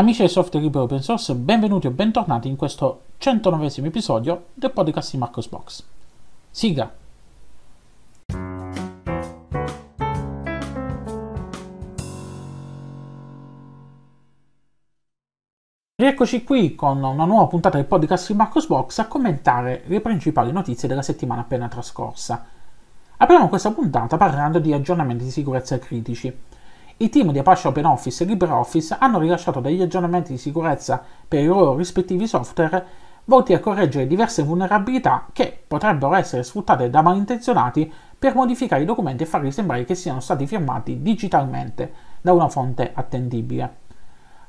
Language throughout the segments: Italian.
Amici del software libero open source, benvenuti o bentornati in questo 109 episodio del podcast di Marcos Box. Siga! Rieccoci qui con una nuova puntata del podcast di Marcos Box a commentare le principali notizie della settimana appena trascorsa. Apriamo questa puntata parlando di aggiornamenti di sicurezza critici. I team di Apache OpenOffice e LibreOffice hanno rilasciato degli aggiornamenti di sicurezza per i loro rispettivi software volti a correggere diverse vulnerabilità che potrebbero essere sfruttate da malintenzionati per modificare i documenti e farli sembrare che siano stati firmati digitalmente da una fonte attendibile.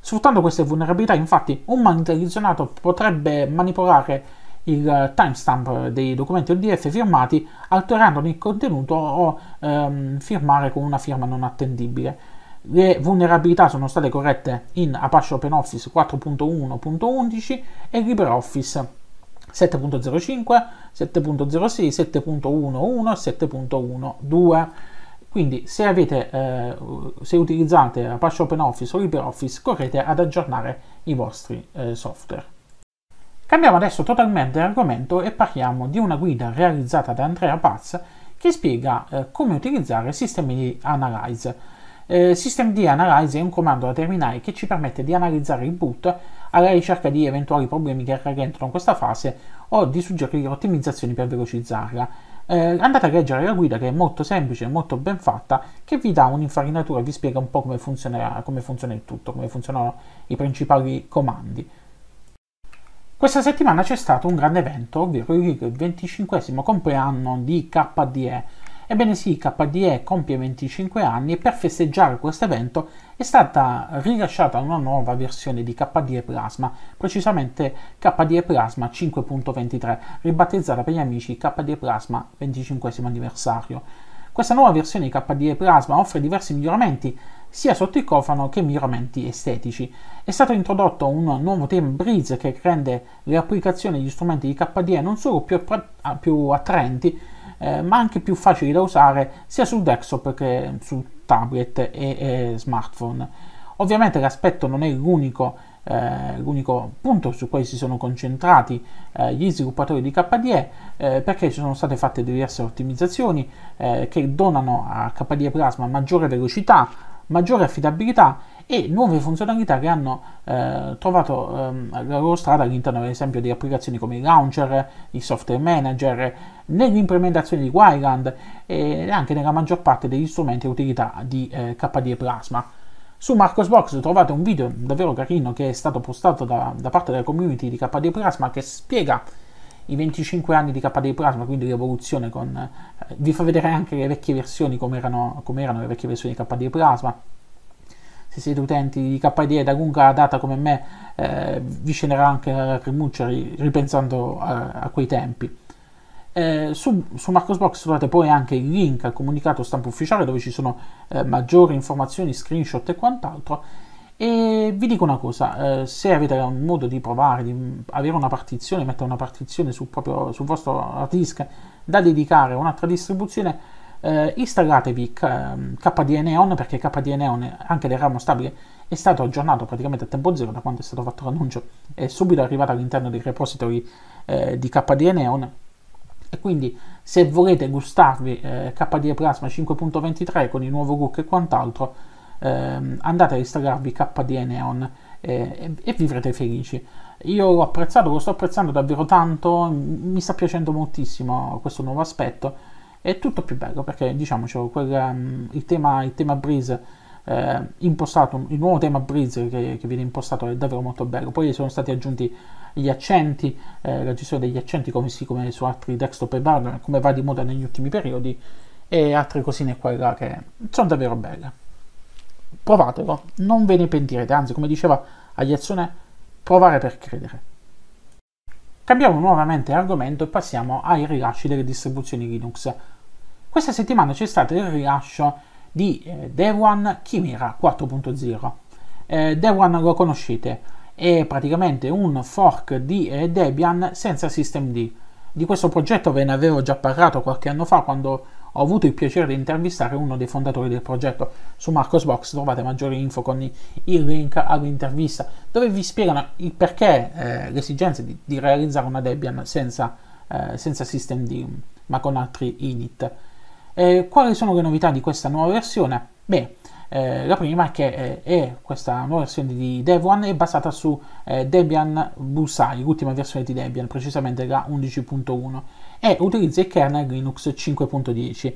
Sfruttando queste vulnerabilità, infatti, un malintenzionato potrebbe manipolare il timestamp dei documenti ODF firmati alterandone il contenuto o ehm, firmare con una firma non attendibile. Le vulnerabilità sono state corrette in Apache OpenOffice 4.1.11 e LibreOffice 7.05, 7.06, 7.11 7.12. Quindi se, avete, eh, se utilizzate Apache OpenOffice o LibreOffice correte ad aggiornare i vostri eh, software. Cambiamo adesso totalmente argomento e parliamo di una guida realizzata da Andrea Paz che spiega eh, come utilizzare sistemi di analyze. Eh, Systemd Analyze è un comando da terminare che ci permette di analizzare il boot alla ricerca di eventuali problemi che in questa fase o di suggerire ottimizzazioni per velocizzarla. Eh, andate a leggere la guida che è molto semplice, e molto ben fatta, che vi dà un'infarinatura, e vi spiega un po' come, come funziona il tutto, come funzionano i principali comandi. Questa settimana c'è stato un grande evento, ovvero il 25 compleanno di KDE, Ebbene sì, KDE compie 25 anni e per festeggiare questo evento è stata rilasciata una nuova versione di KDE Plasma, precisamente KDE Plasma 5.23, ribattezzata per gli amici KDE Plasma 25 anniversario. Questa nuova versione di KDE Plasma offre diversi miglioramenti, sia sotto il cofano che miglioramenti estetici. È stato introdotto un nuovo tema Breeze che rende le applicazioni e gli strumenti di KDE non solo più, attra- più attraenti, eh, ma anche più facili da usare sia sul desktop che su tablet e, e smartphone. Ovviamente l'aspetto non è l'unico, eh, l'unico punto su cui si sono concentrati eh, gli sviluppatori di KDE eh, perché ci sono state fatte diverse ottimizzazioni eh, che donano a KDE Plasma maggiore velocità maggiore affidabilità e nuove funzionalità che hanno eh, trovato ehm, la loro strada all'interno ad esempio di applicazioni come i launcher, i software manager, nell'implementazione di Wiland e anche nella maggior parte degli strumenti e utilità di eh, KDE Plasma. Su Marcosbox trovate un video davvero carino che è stato postato da, da parte della community di KDE Plasma che spiega i 25 anni di KDE Plasma, quindi l'evoluzione con... Eh, vi fa vedere anche le vecchie versioni, come erano, come erano le vecchie versioni di KDE Plasma. Se siete utenti di KDE da lunga data come me, eh, vi scenderà anche la lacrimuccia ripensando a, a quei tempi. Eh, su, su Marcosbox trovate poi anche il link al comunicato stampa ufficiale dove ci sono eh, maggiori informazioni, screenshot e quant'altro e vi dico una cosa, eh, se avete un modo di provare, di avere una partizione, mettere una partizione sul, proprio, sul vostro hard disk da dedicare a un'altra distribuzione, eh, installatevi K- ehm, KDE Neon perché KDE Neon, anche del ramo stabile, è stato aggiornato praticamente a tempo zero da quando è stato fatto l'annuncio, è subito arrivato all'interno dei repository eh, di KDE Neon. E quindi se volete gustarvi eh, KDE Plasma 5.23 con il nuovo look e quant'altro, ehm, andate a installarvi KDE Neon e, vivrete felici. Io l'ho apprezzato, lo sto apprezzando davvero tanto, mi sta piacendo moltissimo questo nuovo aspetto. È tutto più bello perché, diciamocelo, quella, ehm, il, tema, il tema Breeze eh, impostato, il nuovo tema Breeze che, che, viene impostato è davvero molto bello. Poi sono stati aggiunti gli accenti, eh, la gestione degli accenti come, sì, come su altri desktop e hardware, come va di moda negli ultimi periodi e altre cosine qua e là che sono davvero belle provatelo, non ve ne pentirete, anzi come diceva Agliazzone, provare per credere. Cambiamo nuovamente argomento e passiamo ai rilasci delle distribuzioni Linux. Questa settimana c'è stato il rilascio di eh, Dewan Chimera 4.0. Eh, Dewan lo conoscete, è praticamente un fork di eh, Debian senza systemd. Di questo progetto ve ne avevo già parlato qualche anno fa quando ho avuto il piacere di intervistare uno dei fondatori del progetto. Su Marcosbox trovate maggiori info con il link all'intervista, dove vi spiegano il perché eh, l'esigenza di, di, realizzare una Debian senza, eh, senza SystemD, ma con altri init. Eh, quali sono le novità di questa nuova versione? Beh, eh, la prima è che eh, questa nuova versione di dev è basata su eh, Debian Busai, l'ultima versione di Debian, precisamente la 11.1 e utilizza il kernel Linux 5.10.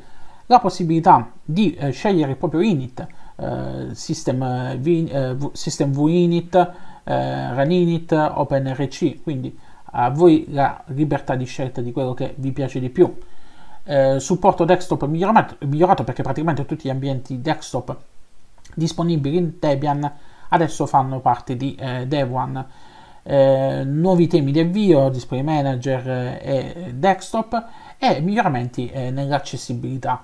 La possibilità di eh, scegliere il proprio init, eh, system, eh, v, eh, system vinit, eh, runinit, openrc, quindi a voi la libertà di scelta di quello che vi piace di più. supporto desktop migliorato, migliorato perché praticamente tutti gli ambienti desktop disponibili in Debian adesso fanno parte di eh, Dev One eh, nuovi temi di avvio, display manager eh, e desktop e miglioramenti eh, nell'accessibilità.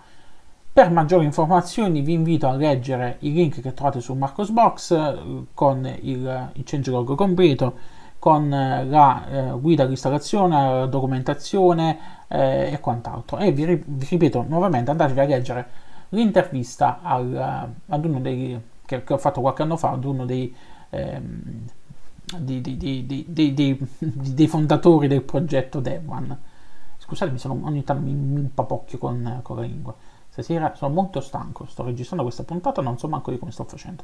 Per maggiori informazioni vi invito a leggere i link che trovate su Marcosbox eh, con il, il changelog completo, con la eh, guida all'installazione, la documentazione eh, e quant'altro. E vi, vi, ripeto nuovamente, andatevi a leggere l'intervista al, ad uno dei, che, che, ho fatto qualche anno fa ad uno dei... Ehm, di, di, dei fondatori del progetto Devon. Scusatemi se ogni tanto mi, mi impapocchio con, con la lingua. Stasera sono molto stanco, sto registrando questa puntata, non so manco di come sto facendo.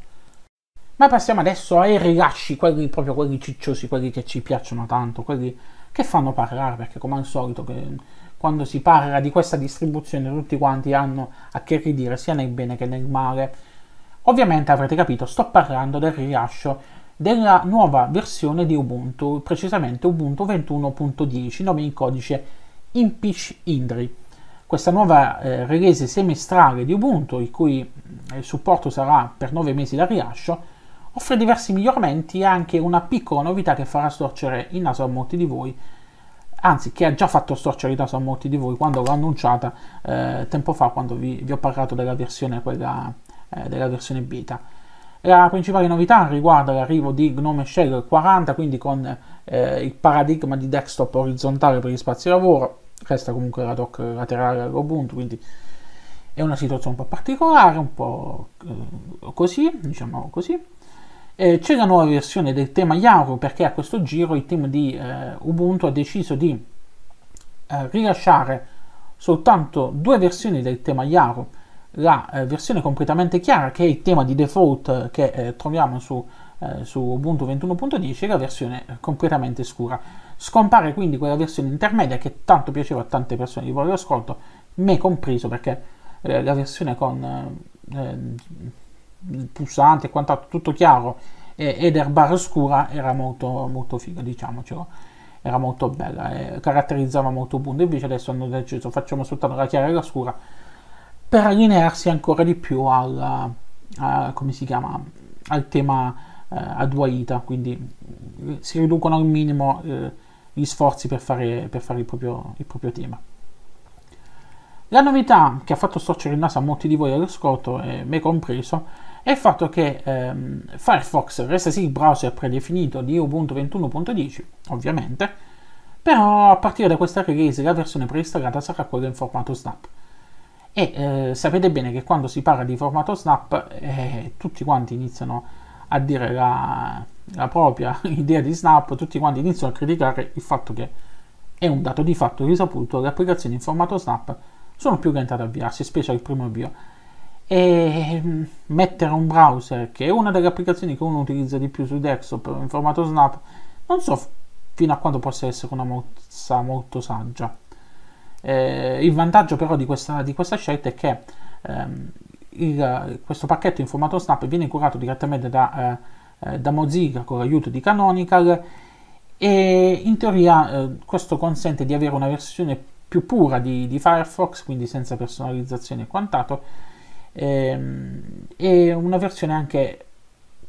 Ma passiamo adesso ai rilasci, quelli proprio quelli cicciosi, quelli che ci piacciono tanto, quelli che fanno parlare, perché come al solito quando si parla di questa distribuzione tutti quanti hanno a che ridire sia nel bene che nel male. Ovviamente avrete capito, sto parlando del rilascio della nuova versione di Ubuntu, precisamente Ubuntu 21.10, nome in codice Impeach Indri. Questa nuova eh, release semestrale di Ubuntu, il cui eh, supporto sarà per 9 mesi da rilascio, offre diversi miglioramenti e anche una piccola novità che farà storcere il naso a molti di voi, anzi che ha già fatto storcere il naso a molti di voi quando l'ho annunciata eh, tempo fa, quando vi, vi, ho parlato della versione, quella, eh, della versione beta. La principale novità riguarda l'arrivo di Gnome Shell 40, quindi con eh, il paradigma di desktop orizzontale per gli spazi di lavoro, resta comunque la doc laterale all'Ubuntu, quindi è una situazione un po' particolare, un po' eh, così, diciamo così. Eh, c'è la nuova versione del tema Yaru perché a questo giro il team di eh, Ubuntu ha deciso di eh, rilasciare soltanto due versioni del tema Yaru la eh, versione completamente chiara che è il tema di default eh, che eh, troviamo su, eh, su Ubuntu 21.10 e la versione eh, completamente scura. Scompare quindi quella versione intermedia che tanto piaceva a tante persone di voi ascolto, me compreso perché eh, la versione con il pulsante e quant'altro tutto chiaro e header bar scura era molto, molto figa diciamocelo era molto bella e caratterizzava molto Ubuntu invece adesso hanno deciso facciamo soltanto la chiara e la scura per allinearsi ancora di più al, a, chiama, al tema eh, a due ita, quindi eh, si riducono al minimo eh, gli sforzi per fare, per fare il, proprio, il, proprio, tema. La novità che ha fatto storcere il naso a molti di voi all'ascolto, e eh, me compreso, è il fatto che ehm, Firefox resta sì il browser predefinito di Ubuntu 21.10, ovviamente, però a partire da questa release la versione preinstallata sarà quella in formato snap e eh, sapete bene che quando si parla di formato snap eh, tutti quanti iniziano a dire la, la, propria idea di snap tutti quanti iniziano a criticare il fatto che è un dato di fatto risaputo le applicazioni in formato snap sono più lente ad avviarsi specie al primo avvio e mm, mettere un browser che è una delle applicazioni che uno utilizza di più su desktop in formato snap non so fino a quando possa essere una mossa molto saggia eh, il vantaggio però di questa, di questa scelta è che ehm, il, questo pacchetto in formato snap viene curato direttamente da, eh, eh, da Mozilla con l'aiuto di Canonical e in teoria eh, questo consente di avere una versione più pura di, di Firefox, quindi senza personalizzazione e quant'altro, ehm, e una versione anche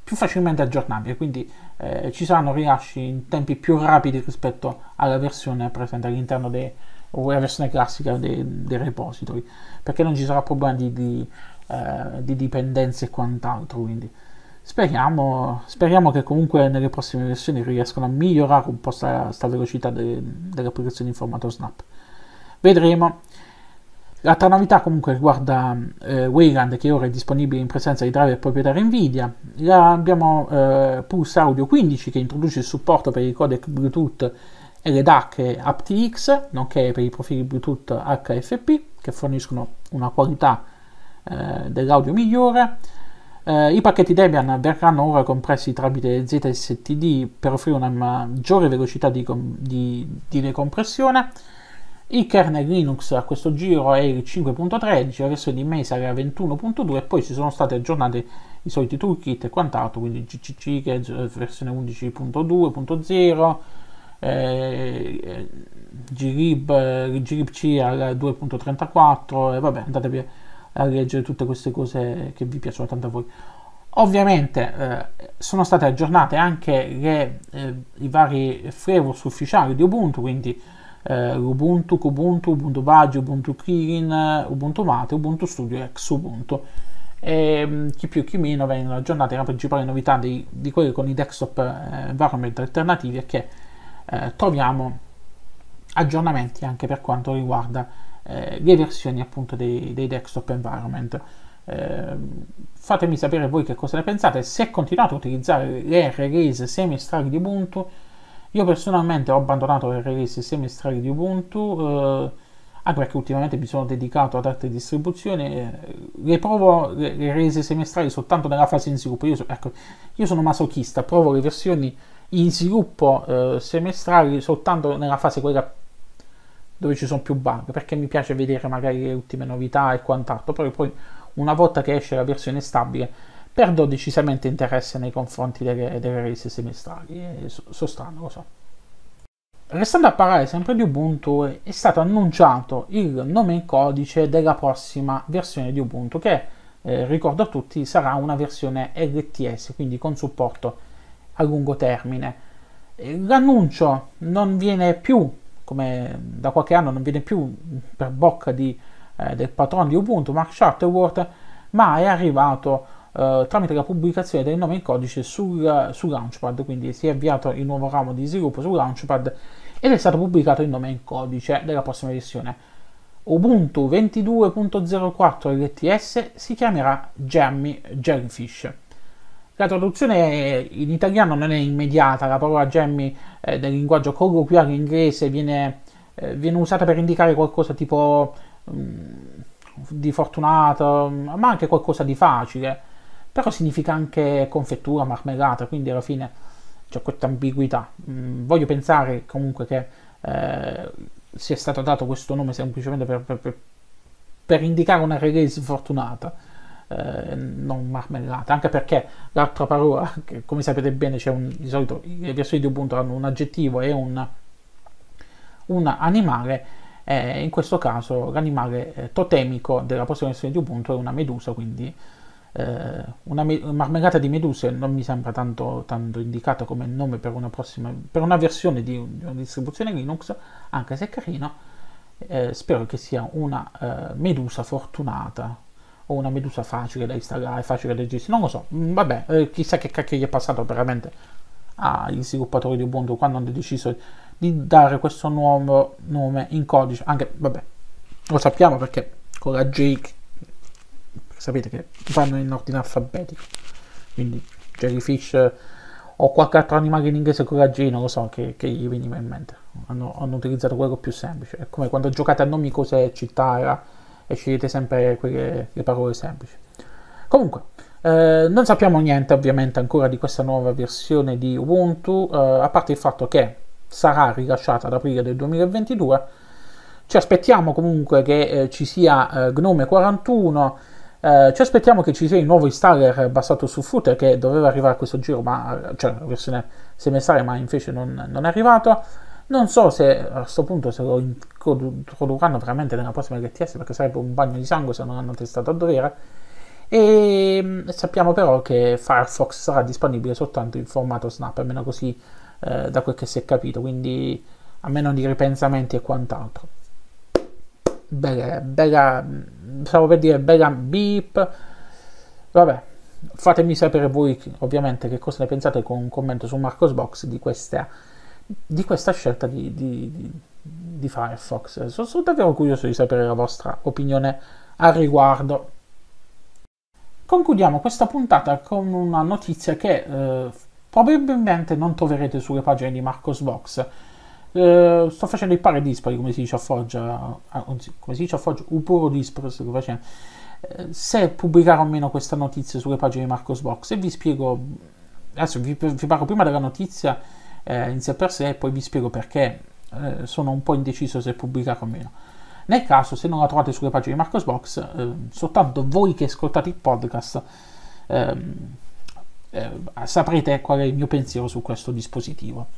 più facilmente aggiornabile, quindi eh, ci saranno rilasci in tempi più rapidi rispetto alla versione presente all'interno dei, o la versione classica dei, dei repository, perché non ci sarà problema di, di, eh, di dipendenze e quant'altro. Quindi speriamo, speriamo, che comunque nelle prossime versioni riescano a migliorare un po' questa velocità de, delle applicazioni in formato Snap. Vedremo. L'altra novità comunque riguarda eh, Wayland che ora è disponibile in presenza di driver proprietario Nvidia. La abbiamo eh, Pulse Audio 15 che introduce il supporto per i codec Bluetooth e le DAC aptX, nonché per i profili Bluetooth HFP che forniscono una qualità eh, dell'audio migliore. Eh, I pacchetti Debian verranno ora compressi tramite ZSTD per offrire una maggiore velocità di, com- di, di decompressione. Il kernel Linux a questo giro è il 5.13, la versione di Mesa era 21.2 e poi si sono state aggiornate i soliti toolkit e quant'altro, quindi GCC che è versione 11.2.0, eh, eh Girib, eh, C al 2.34 e eh, vabbè andatevi a leggere tutte queste cose che vi piacciono tanto a voi. Ovviamente eh, sono state aggiornate anche le, eh, i vari flavors ufficiali di Ubuntu, quindi eh, Ubuntu, Kubuntu, Ubuntu Baggio, Ubuntu Kirin, Ubuntu Mate, Ubuntu Studio e Xubuntu mm, E, chi più chi meno vengono aggiornate la principale novità di, di quelli con i desktop environment alternativi è che eh, troviamo aggiornamenti anche per quanto riguarda eh, le versioni appunto dei, dei desktop environment. Eh, fatemi sapere voi che cosa ne pensate, se continuate a utilizzare le release semestrali di Ubuntu, io personalmente ho abbandonato le release semestrali di Ubuntu, eh, anche perché ultimamente mi sono dedicato ad altre distribuzioni, eh, le provo le, le release semestrali soltanto nella fase in sviluppo, io, ecco, io sono masochista, provo le versioni in sviluppo eh, semestrali soltanto nella fase quella dove ci sono più bug, perché mi piace vedere magari le ultime novità e quant'altro, però poi una volta che esce la versione stabile perdo decisamente interesse nei confronti delle, delle release semestrali, e eh, so, so strano, lo so. Restando a parlare sempre di Ubuntu, è stato annunciato il nome in codice della prossima versione di Ubuntu, che eh, ricordo a tutti sarà una versione LTS, quindi con supporto a lungo termine. Eh, l'annuncio non viene più, come da qualche anno non viene più per bocca di, eh, del patrono di Ubuntu, Mark Shuttleworth, ma è arrivato eh, tramite la pubblicazione del nome in codice sul, su Launchpad, quindi si è avviato il nuovo ramo di sviluppo su Launchpad ed è stato pubblicato il nome in codice della prossima versione. Ubuntu 22.04 LTS si chiamerà Jammy Jellyfish. La traduzione in italiano non è immediata, la parola gemmi eh, del linguaggio colloquiale inglese viene, eh, viene, usata per indicare qualcosa tipo mh, mm, di fortunato, mm, ma anche qualcosa di facile, però significa anche confettura, marmellata, quindi alla fine c'è questa ambiguità. Mh, mm, voglio pensare comunque che eh, sia stato dato questo nome semplicemente per, per, per, per indicare una release fortunata eh, non marmellata, anche perché l'altra parola, che come sapete bene, c'è un, di solito le versioni di Ubuntu hanno un aggettivo e un, un animale, eh, in questo caso l'animale eh, totemico della prossima versione di Ubuntu è una medusa, quindi eh, una me- marmellata di meduse non mi sembra tanto, tanto indicata come nome per una, prossima, per una versione di, di una distribuzione Linux, anche se è carino. spero che sia una medusa fortunata o una medusa facile da installare, facile da gestire, non lo so, mm, vabbè, eh, chissà che cacchio gli è passato veramente agli sviluppatori di Ubuntu quando hanno deciso di dare questo nuovo nome in codice, anche, vabbè, lo sappiamo perché con la J sapete che vanno in ordine alfabetico, quindi Jellyfish eh, o qualche altro animale in inglese con la G, non lo so, che, che gli veniva in mente, hanno, hanno utilizzato quello più semplice, è come quando giocate a nomi cos'è, città era e scegliete sempre quelle, le parole semplici. Comunque, eh, non sappiamo niente ovviamente ancora di questa nuova versione di Ubuntu, eh, a parte il fatto che sarà rilasciata ad aprile del 2022. Ci aspettiamo comunque che eh, ci sia eh, Gnome 41, eh, ci aspettiamo che ci sia il nuovo installer basato su Footer che doveva arrivare a questo giro, ma, cioè la versione semestrale, ma invece non, non è arrivato. Non so se a questo punto se lo introdurranno veramente nella prossima RTS perché sarebbe un bagno di sangue se non hanno testato a dovere. E ehm, sappiamo però che Firefox sarà disponibile soltanto in formato Snap, almeno così eh, da quel che si è capito, quindi a meno di ripensamenti e quant'altro. Bella, bella, stavo per dire bella beep. Vabbè, fatemi sapere voi ovviamente che cosa ne pensate con un commento su Marcosbox di questa di questa scelta di, di, di Firefox. Sono, sono davvero curioso di sapere la vostra opinione al riguardo. Concludiamo questa puntata con una notizia che eh, probabilmente non troverete sulle pagine di Marcos Box. Eh, sto facendo il pari dispari, come si dice a Foggia, ah, anzi, come si dice a Foggia, un puro disparo sto facendo. Eh, se pubblicare o meno questa notizia sulle pagine di Marcos Box e vi spiego, adesso vi, vi parlo prima della notizia eh, in sé per sé e poi vi spiego perché eh, sono un po' indeciso se pubblicare o meno. Nel caso, se non la trovate sulle pagine di Marcosbox, eh, soltanto voi che ascoltate il podcast ehm, eh, saprete qual è il mio pensiero su questo dispositivo.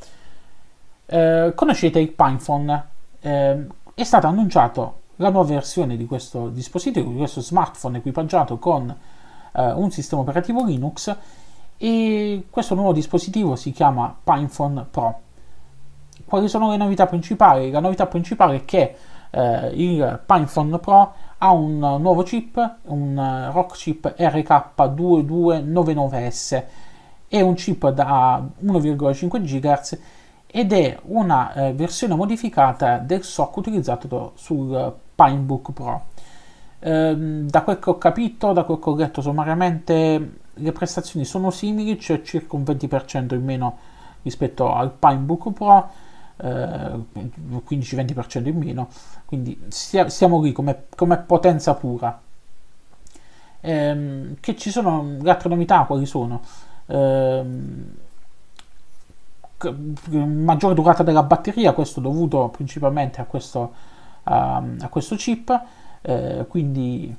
Eh, conoscete il Pinephone? Ehm, è stata annunciata la nuova versione di questo dispositivo, di questo smartphone equipaggiato con eh, un sistema operativo Linux e questo nuovo dispositivo si chiama PinePhone Pro. Quali sono le novità principali? La novità principale è che eh, il PinePhone Pro ha un nuovo chip, un Rock Chip RK2299S, è un chip da 1,5 GHz ed è una eh, versione modificata del SOC utilizzato sul PineBook Pro. Eh, da quel che ho capito, da quel che ho letto sommariamente, le prestazioni sono simili, c'è cioè circa un 20% in meno rispetto al Pinebook Pro, eh, 15-20% in meno, quindi siamo lì come, come potenza pura. Ehm, che ci sono le altre novità? Quali sono? Ehm, maggiore durata della batteria, questo dovuto principalmente a questo, a, a questo chip, eh, quindi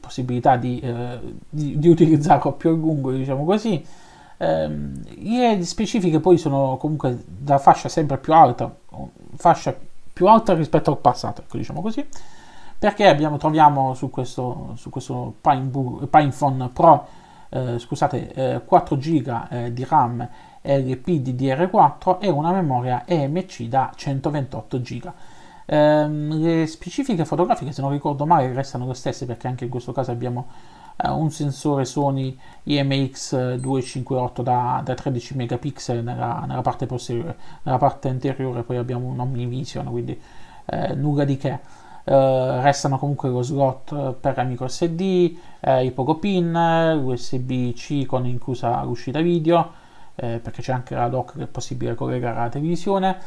possibilità di, eh, di, di utilizzarlo più a lungo, diciamo così. Ehm, le specifiche poi sono comunque da fascia sempre più alta, fascia più alta rispetto al passato, ecco, diciamo così perché abbiamo, troviamo su questo, su questo Pine, PinePhone Pro eh, scusate, eh, 4 GB eh, di RAM LPDDR4 e una memoria EMC da 128 GB. Ehm, le specifiche fotografiche, se non ricordo male, restano le stesse perché anche in questo caso abbiamo eh, un sensore Sony eh, IMX258 da, da 13 megapixel nella, nella, parte posteriore, nella parte anteriore poi abbiamo un Omnivision, quindi eh, nulla di che. Uh, restano comunque lo slot eh, per micro SD, eh, i poco pin, USB-C con inclusa l'uscita video, eh, perché c'è anche la dock che è possibile collegare alla televisione.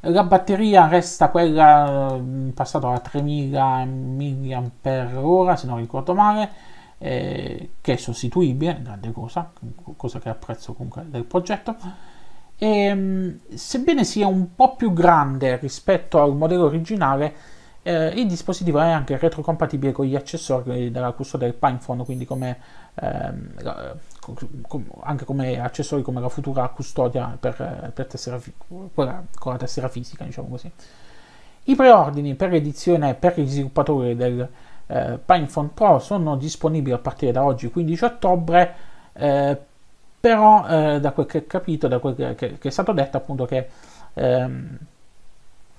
La batteria resta quella mm, passata a 3000 mAh, se non ricordo male, eh, che è sostituibile, grande cosa, cosa che apprezzo comunque del progetto. E, ehm, sebbene sia un po' più grande rispetto al modello originale, eh, il dispositivo è anche retrocompatibile con gli accessori della custodia del PinePhone, quindi come ehm, anche come accessori come la futura custodia per, per tessera, con la tessera fisica diciamo così i preordini per l'edizione per gli sviluppatori del eh, PinePhone Pro sono disponibili a partire da oggi 15 ottobre eh, però eh, da quel che ho capito da quel che, che, che, è stato detto appunto che ehm,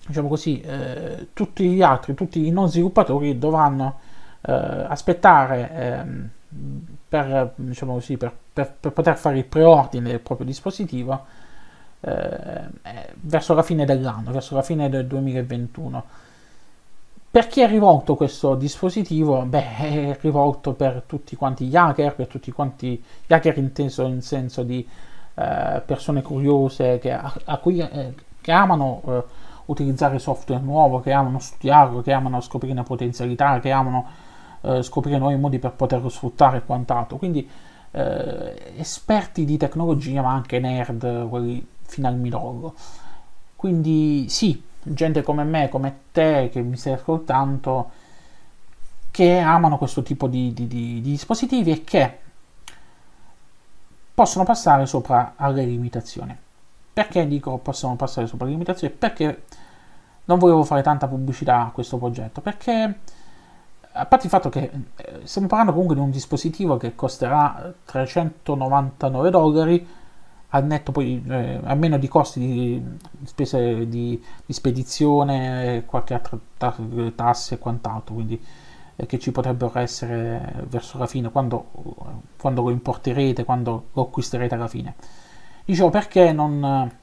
diciamo così eh, tutti gli altri tutti i non sviluppatori dovranno eh, aspettare ehm, per, diciamo così, per, per, per poter fare il preordine del proprio dispositivo eh, verso la fine dell'anno, verso la fine del 2021. Per chi è rivolto questo dispositivo? Beh, è rivolto per tutti quanti gli hacker, per tutti quanti gli hacker inteso in senso di eh, persone curiose che, a, a cui, eh, che amano eh, utilizzare software nuovo, che amano studiarlo, che amano scoprire potenzialità, che amano eh, scoprire nuovi modi per poterlo sfruttare e quant'altro. Quindi eh, esperti di tecnologia, ma anche nerd, quelli fino al midollo. Quindi sì, gente come me, come te, che mi stai ascoltando, che amano questo tipo di, di, di, di dispositivi e che possono passare sopra alle limitazioni. Perché dico possono passare sopra le limitazioni? Perché non volevo fare tanta pubblicità a questo progetto? Perché a parte il fatto che eh, stiamo parlando comunque di un dispositivo che costerà 399 eh, dollari al netto poi eh, a meno di costi di, di spese di, di, spedizione qualche altra tasse e quant'altro quindi eh, che ci potrebbero essere verso la fine quando, quando, lo importerete quando lo acquisterete alla fine dicevo perché non eh,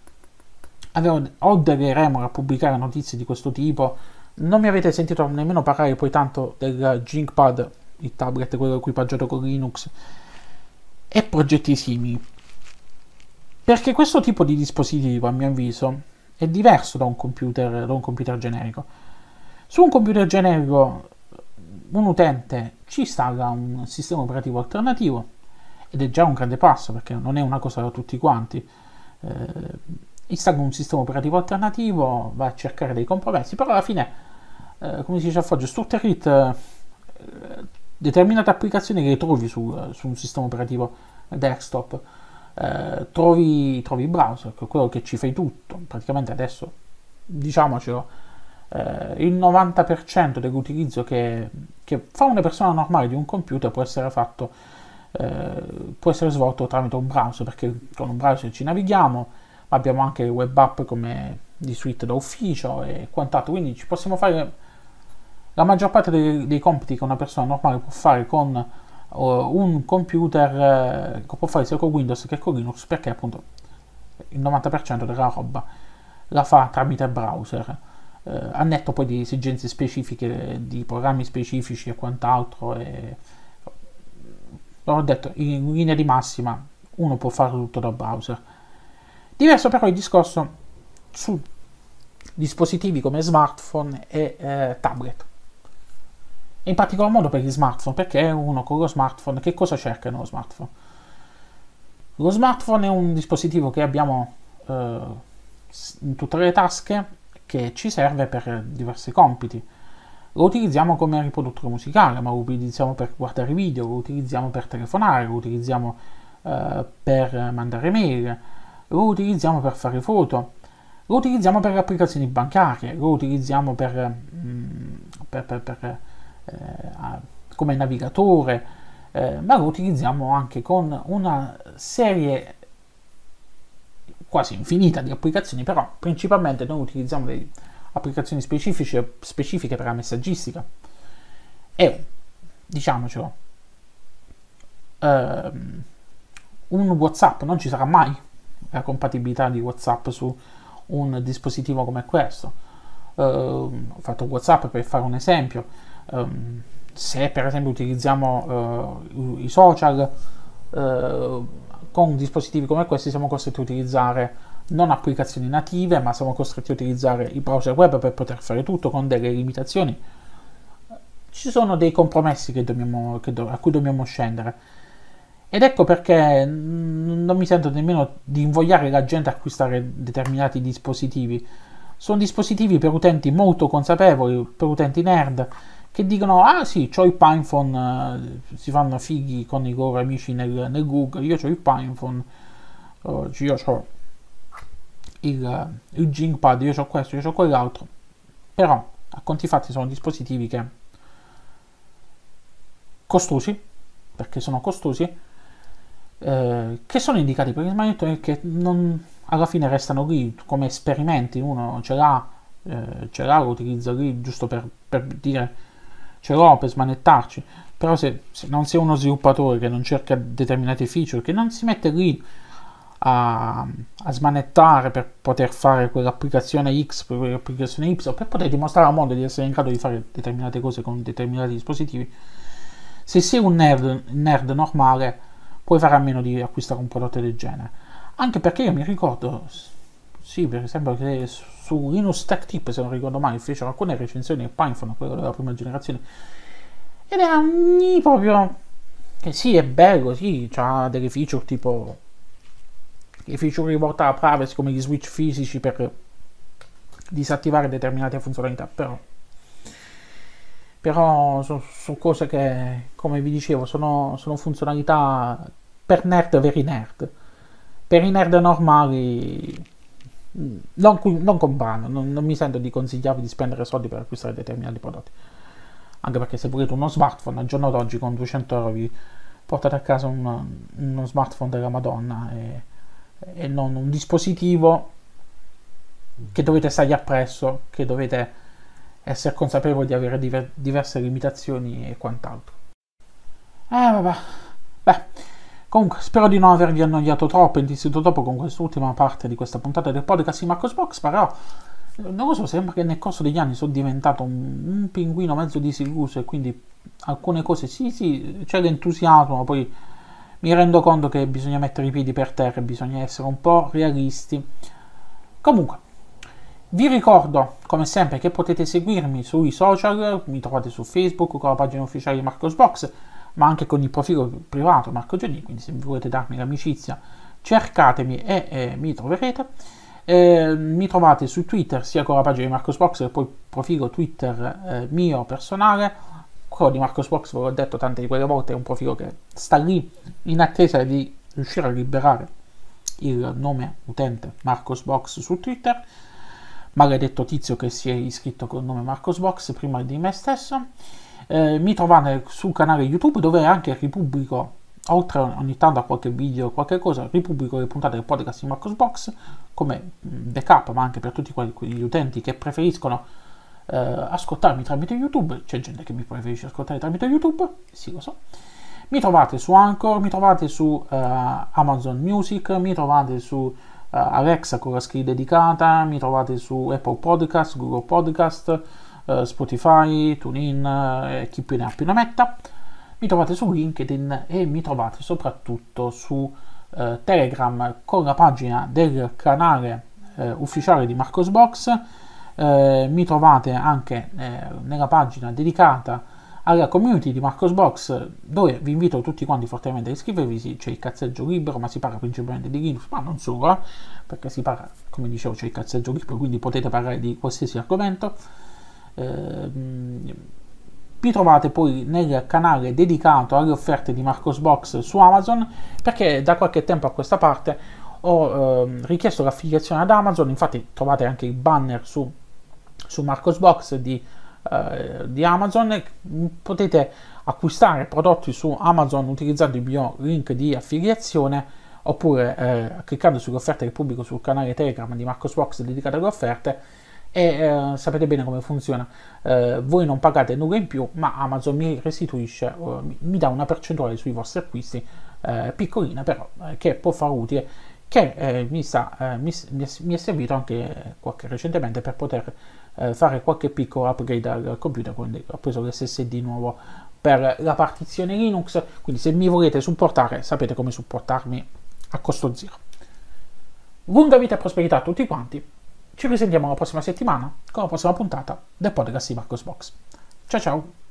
avevo, ho delle remore a pubblicare notizie di questo tipo non mi avete sentito nemmeno parlare poi tanto del Jinkpad, il tablet, quello equipaggiato con Linux, e progetti simili. Perché questo tipo di dispositivo, a mio avviso, è diverso da un computer, da un computer generico. Su un computer generico un utente ci installa un sistema operativo alternativo ed è già un grande passo perché non è una cosa da tutti quanti. Eh, installa un sistema operativo alternativo, va a cercare dei compromessi, però alla fine eh, come si dice a Foggia, Structurekit eh, determinate applicazioni che trovi su, eh, su un sistema operativo desktop eh, trovi, il browser che è quello che ci fai tutto praticamente adesso diciamocelo eh, il 90% dell'utilizzo che, che, fa una persona normale di un computer può essere fatto eh, può essere svolto tramite un browser perché con un browser ci navighiamo ma abbiamo anche web app come di suite da ufficio e quant'altro quindi ci possiamo fare la maggior parte dei, dei compiti che una persona normale può fare con eh, un computer eh, può fare sia con Windows che con Linux perché appunto il 90% della roba la fa tramite browser eh, a netto poi di esigenze specifiche di programmi specifici e quant'altro e ho detto in linea di massima uno può fare tutto da browser diverso però il discorso su dispositivi come smartphone e eh, tablet in particolar modo per gli smartphone, perché uno con lo smartphone, che cosa cerca nello smartphone? Lo smartphone è un dispositivo che abbiamo eh, in tutte le tasche che ci serve per diversi compiti. Lo utilizziamo come riproduttore musicale, ma lo utilizziamo per guardare video, lo utilizziamo per telefonare, lo utilizziamo eh, per mandare mail, lo utilizziamo per fare foto, lo utilizziamo per applicazioni bancarie, lo utilizziamo per, mh, mm, per, per, per eh, come navigatore, eh, ma lo utilizziamo anche con una serie quasi infinita di applicazioni, però principalmente noi utilizziamo delle applicazioni specifiche, specifiche per la messaggistica. E, diciamocelo, ehm, un WhatsApp non ci sarà mai la compatibilità di WhatsApp su un dispositivo come questo. Ehm, ho fatto WhatsApp per fare un esempio Um, se per esempio utilizziamo uh, i social uh, con dispositivi come questi siamo costretti a utilizzare non applicazioni native ma siamo costretti a utilizzare i browser web per poter fare tutto con delle limitazioni ci sono dei compromessi che dobbiamo, che do, a cui dobbiamo scendere ed ecco perché non mi sento nemmeno di invogliare la gente a acquistare determinati dispositivi sono dispositivi per utenti molto consapevoli per utenti nerd che dicono ah sì ho il Pinephone eh, si fanno fighi con i loro amici nel, nel Google io ho il Pinephone io ho il, il Jingpad io ho questo io ho quell'altro però a conti fatti sono dispositivi che costosi perché sono costosi eh, che sono indicati per il momento e che non, alla fine restano lì come esperimenti uno ce l'ha eh, ce l'ha lo utilizza lì giusto per, per dire ce l'ho per smanettarci, però se, se, non sei uno sviluppatore che non cerca determinate feature, che non si mette lì a, a smanettare per poter fare quell'applicazione X, per quell'applicazione Y, per poter dimostrare al mondo di essere in grado di fare determinate cose con determinati dispositivi, se sei un nerd, nerd normale puoi fare a meno di acquistare un prodotto del genere. Anche perché io mi ricordo, sì, per esempio che su Linux Tech Tip, se non ricordo male, fecero alcune recensioni a Python, quello della prima generazione. Ed è un... proprio... Che sì, è bello, sì, ha delle feature tipo... Le feature rivolte alla privacy come gli switch fisici per disattivare determinate funzionalità, però... Però sono so cose che, come vi dicevo, sono, sono funzionalità per nerd veri nerd. Per i nerd normali non, non comprano, non, non, mi sento di consigliarvi di spendere soldi per acquistare determinati prodotti. Anche perché se volete uno smartphone, al giorno d'oggi con 200 euro vi portate a casa una, uno smartphone della Madonna e, e, non un dispositivo che dovete stare appresso, che dovete essere consapevoli di avere diver, diverse limitazioni e quant'altro. Eh vabbè, beh. Comunque, spero di non avervi annoiato troppo, intissito dopo con quest'ultima parte di questa puntata del podcast di Marcos Box, però eh, non lo so, sembra che nel corso degli anni sono diventato un, un pinguino mezzo disilluso e quindi alcune cose sì, sì, c'è l'entusiasmo, poi mi rendo conto che bisogna mettere i piedi per terra, bisogna essere un po' realisti. Comunque, vi ricordo, come sempre, che potete seguirmi sui social, mi trovate su Facebook con la pagina ufficiale di Marcosbox, ma anche con il profilo privato Marco Giannini, quindi se volete darmi l'amicizia cercatemi e eh, mi troverete. Eh, mi trovate su Twitter sia con la pagina di Marcos Box che poi il profilo Twitter eh, mio personale. Quello di Marcos Box, ve l'ho detto tante di quelle volte, è un profilo che sta lì in attesa di riuscire a liberare il nome utente Marcos Box su Twitter. Maledetto tizio che si è iscritto col nome Marcos Box prima di me stesso eh, mi trovate sul canale YouTube dove anche ripubblico oltre ogni tanto a qualche video qualche cosa ripubblico le puntate del podcast di Box come mm, backup ma anche per tutti quegli utenti che preferiscono eh, ascoltarmi tramite YouTube c'è gente che mi preferisce ascoltare tramite YouTube sì lo so mi trovate su Anchor mi trovate su eh, Amazon Music mi trovate su uh, Alexa con la skill dedicata mi trovate su Apple Podcast Google Podcast eh, Spotify, TuneIn eh, e chi più ne ha più ne metta. Mi trovate su LinkedIn e mi trovate soprattutto su eh, Telegram con la pagina del canale eh, ufficiale di Marcosbox. mi trovate anche nella pagina dedicata alla community di Marcosbox dove vi invito tutti quanti fortemente a iscrivervi, c'è il cazzeggio libero, ma si parla principalmente di Linux, ma non solo, perché si parla, come dicevo, c'è il cazzeggio libero, quindi potete parlare di qualsiasi argomento vi ehm, trovate poi nel canale dedicato alle offerte di Marcos Box su Amazon perché da qualche tempo a questa parte ho eh, richiesto l'affiliazione ad Amazon, infatti trovate anche il banner su, su Marcos Box di, eh, di Amazon, potete acquistare prodotti su Amazon utilizzando il mio link di affiliazione oppure eh, cliccando sulle offerte che pubblico sul canale Telegram di Marcos Box dedicato alle offerte e eh, sapete bene come funziona. Eh, voi non pagate nulla in più, ma Amazon mi restituisce, eh, mi dà una percentuale sui vostri acquisti eh, piccolina, però eh, che può far utile, che eh, mi, sta, mi, mi, è servito anche qualche, recentemente per poter fare qualche piccolo upgrade al computer, quindi ho preso l'SSD nuovo per la partizione Linux, quindi se mi volete supportare sapete come supportarmi a costo zero. Lunga vita e prosperità a tutti quanti. Ci risentiamo la prossima settimana con la prossima puntata del podcast di Marcos Box. Ciao ciao!